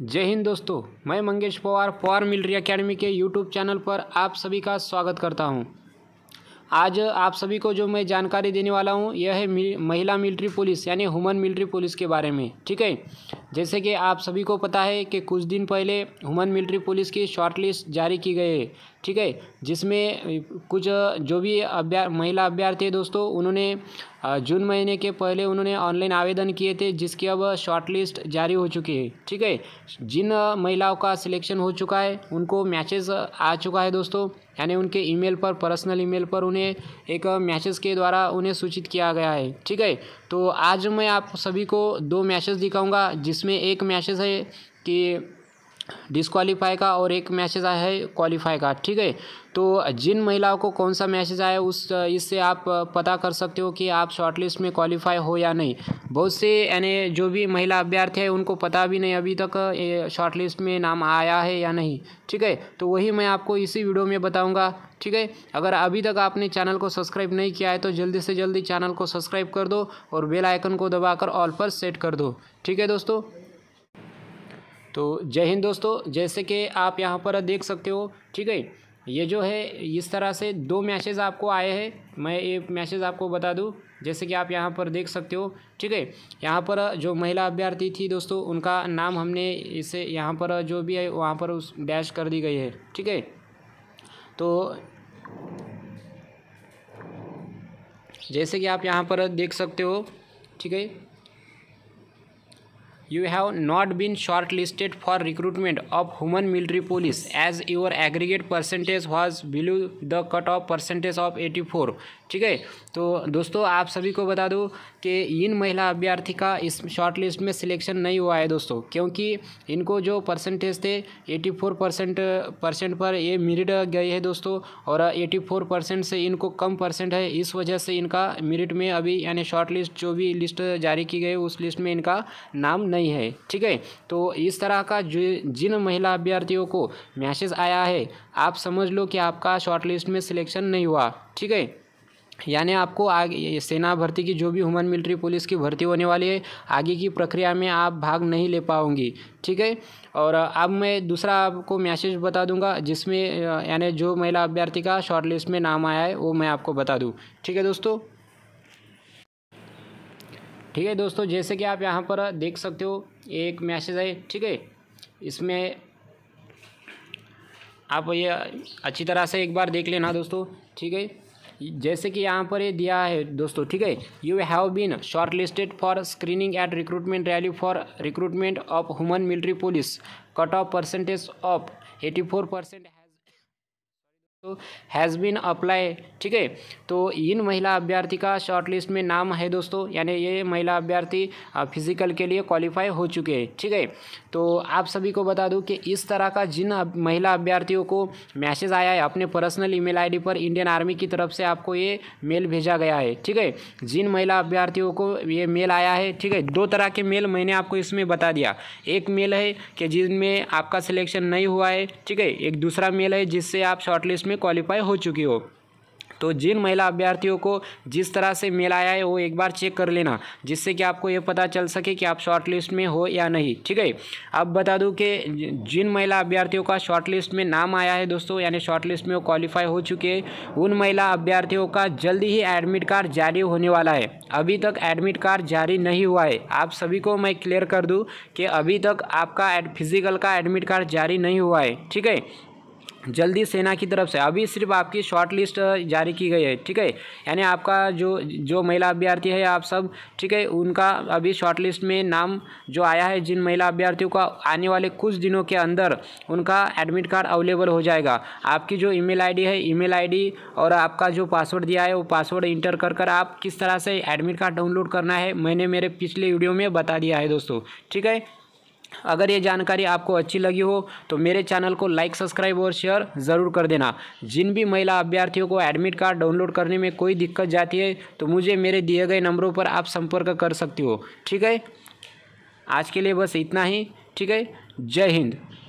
जय हिंद दोस्तों मैं मंगेश पवार पवार मिलिट्री अकेडमी के यूट्यूब चैनल पर आप सभी का स्वागत करता हूं। आज आप सभी को जो मैं जानकारी देने वाला हूं यह है महिला मिलिट्री पुलिस यानी हुमन मिलिट्री पुलिस के बारे में ठीक है जैसे कि आप सभी को पता है कि कुछ दिन पहले हुमन मिलिट्री पुलिस की शॉर्ट लिस्ट जारी की गई है ठीक है जिसमें कुछ जो भी अभ्या महिला अभ्यर्थी है दोस्तों उन्होंने जून महीने के पहले उन्होंने ऑनलाइन आवेदन किए थे जिसकी अब शॉर्ट लिस्ट जारी हो चुकी है ठीक है जिन महिलाओं का सिलेक्शन हो चुका है उनको मैचेस आ चुका है दोस्तों यानी उनके ईमेल पर पर्सनल ईमेल पर उन्हें एक मैसेज के द्वारा उन्हें सूचित किया गया है ठीक है तो आज मैं आप सभी को दो मैसेज दिखाऊंगा जिसमें एक मैसेज है कि डिसक्वालीफाई का और एक मैसेज आया है क्वालिफाई का ठीक है तो जिन महिलाओं को कौन सा मैसेज आया उस इससे आप पता कर सकते हो कि आप शॉर्टलिस्ट में क्वालिफाई हो या नहीं बहुत से यानी जो भी महिला अभ्यर्थी है उनको पता भी नहीं अभी तक शॉर्टलिस्ट में नाम आया है या नहीं ठीक है तो वही मैं आपको इसी वीडियो में बताऊँगा ठीक है अगर अभी तक आपने चैनल को सब्सक्राइब नहीं किया है तो जल्दी से जल्दी चैनल को सब्सक्राइब कर दो और बेल आइकन को दबाकर ऑल पर सेट कर दो ठीक है दोस्तों तो जय हिंद दोस्तों जैसे कि आप यहाँ पर देख सकते हो ठीक है ये जो है इस तरह से दो मैसेज आपको आए हैं मैं ये मैसेज आपको बता दूं जैसे कि आप यहाँ पर देख सकते हो ठीक है यहाँ पर जो महिला अभ्यर्थी थी दोस्तों उनका नाम हमने इसे यहाँ पर जो भी है वहाँ पर उस डैश कर दी गई है ठीक है तो जैसे कि आप यहाँ पर देख सकते हो ठीक है you have not been shortlisted for recruitment of human military police as your aggregate percentage was below the cutoff percentage of 84 ठीक है तो दोस्तों आप सभी को बता दूँ कि इन महिला अभ्यर्थी का इस शॉर्ट लिस्ट में सिलेक्शन नहीं हुआ है दोस्तों क्योंकि इनको जो परसेंटेज थे एटी फोर परसेंट परसेंट पर ये मेरिट गई है दोस्तों और एटी फोर परसेंट से इनको कम परसेंट है इस वजह से इनका मेरिट में अभी यानी शॉर्ट लिस्ट जो भी लिस्ट जारी की गई उस लिस्ट में इनका नाम नहीं है ठीक है तो इस तरह का जो जिन महिला अभ्यर्थियों को मैसेज आया है आप समझ लो कि आपका शॉर्ट लिस्ट में सिलेक्शन नहीं हुआ ठीक है यानी आपको आगे सेना भर्ती की जो भी ह्यूमन मिलिट्री पुलिस की भर्ती होने वाली है आगे की प्रक्रिया में आप भाग नहीं ले पाओगी ठीक है और अब मैं दूसरा आपको मैसेज बता दूंगा जिसमें यानी जो महिला अभ्यर्थी का शॉर्टलिस्ट में नाम आया है वो मैं आपको बता दूँ ठीक है दोस्तों ठीक है दोस्तों जैसे कि आप यहाँ पर देख सकते हो एक मैसेज है ठीक है इसमें आप ये अच्छी तरह से एक बार देख लेना दोस्तों ठीक है जैसे कि यहाँ पर ये दिया है दोस्तों ठीक है you have been short listed for screening at recruitment rally for recruitment of human military police cut off percentage of eighty four percent तो हैज़ बीन अप्लाई ठीक है तो इन महिला अभ्यर्थी का शॉर्ट लिस्ट में नाम है दोस्तों यानी ये महिला अभ्यर्थी फिजिकल के लिए क्वालिफाई हो चुके हैं ठीक है तो आप सभी को बता दूं कि इस तरह का जिन महिला अभ्यर्थियों को मैसेज आया है अपने पर्सनल ईमेल आईडी पर इंडियन आर्मी की तरफ से आपको ये मेल भेजा गया है ठीक है जिन महिला अभ्यर्थियों को ये मेल आया है ठीक है दो तरह के मेल मैंने आपको इसमें बता दिया एक मेल है कि जिनमें आपका सिलेक्शन नहीं हुआ है ठीक है एक दूसरा मेल है जिससे आप शॉर्टलिस्ट में में क्वालिफाई हो चुकी हो तो जिन महिला अभ्यर्थियों को जिस तरह से मेल आया है वो एक बार चेक कर लेना जिससे कि आपको ये पता चल सके कि आप शॉर्ट लिस्ट में हो या नहीं ठीक है अब बता दूं कि जिन महिला अभ्यर्थियों का शॉर्ट लिस्ट में नाम आया है दोस्तों यानी शॉर्ट लिस्ट में वो क्वालिफाई हो चुके हैं उन महिला अभ्यर्थियों का जल्दी ही एडमिट कार्ड जारी होने वाला है अभी तक एडमिट कार्ड जारी नहीं हुआ है आप सभी को मैं क्लियर कर दूँ कि अभी तक आपका फिजिकल का एडमिट कार्ड जारी नहीं हुआ है ठीक है जल्दी सेना की तरफ से अभी सिर्फ आपकी शॉर्ट लिस्ट जारी की गई है ठीक है यानी आपका जो जो महिला अभ्यर्थी है आप सब ठीक है उनका अभी शॉर्ट लिस्ट में नाम जो आया है जिन महिला अभ्यर्थियों का आने वाले कुछ दिनों के अंदर उनका एडमिट कार्ड अवेलेबल हो जाएगा आपकी जो ईमेल आईडी है ईमेल आईडी और आपका जो पासवर्ड दिया है वो पासवर्ड इंटर कर कर आप किस तरह से एडमिट कार्ड डाउनलोड करना है मैंने मेरे पिछले वीडियो में बता दिया है दोस्तों ठीक है अगर ये जानकारी आपको अच्छी लगी हो तो मेरे चैनल को लाइक सब्सक्राइब और शेयर ज़रूर कर देना जिन भी महिला अभ्यर्थियों को एडमिट कार्ड डाउनलोड करने में कोई दिक्कत जाती है तो मुझे मेरे दिए गए नंबरों पर आप संपर्क कर सकती हो ठीक है आज के लिए बस इतना ही ठीक है जय हिंद